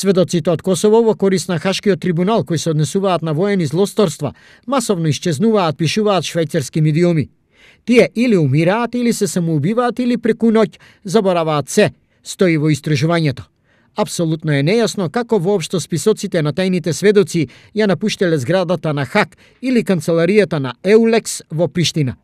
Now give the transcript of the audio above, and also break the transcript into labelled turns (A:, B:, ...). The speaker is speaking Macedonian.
A: Сведоците од Косово во корис на Хашкиот трибунал кои се однесуваат на воени злосторства, масовно исчезнуваат, пишуваат швајцарски медиуми. Тие или умираат, или се самоубиваат, или преку ноќ забораваат се, стои во истражувањето. Апсолутно е нејасно како воопшто списоците на тајните сведоци ја напуштеле зградата на ХАК или канцеларијата на Еулекс во Приштина.